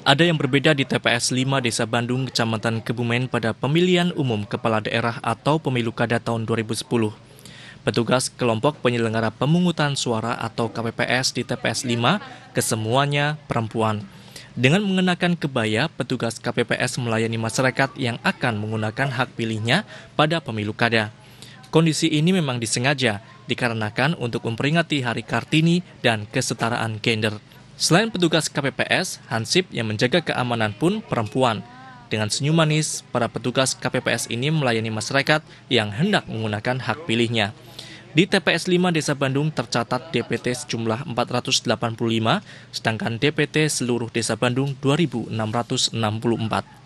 Ada yang berbeda di TPS 5 Desa Bandung, Kecamatan Kebumen pada pemilihan umum kepala daerah atau pemilu kada tahun 2010. Petugas kelompok penyelenggara pemungutan suara atau KPPS di TPS 5 kesemuanya perempuan. Dengan mengenakan kebaya, petugas KPPS melayani masyarakat yang akan menggunakan hak pilihnya pada pemilu kada. Kondisi ini memang disengaja dikarenakan untuk memperingati Hari Kartini dan kesetaraan gender. Selain petugas KPPS, Hansip yang menjaga keamanan pun perempuan. Dengan senyum manis, para petugas KPPS ini melayani masyarakat yang hendak menggunakan hak pilihnya. Di TPS 5 Desa Bandung tercatat DPT sejumlah 485, sedangkan DPT seluruh Desa Bandung 2664.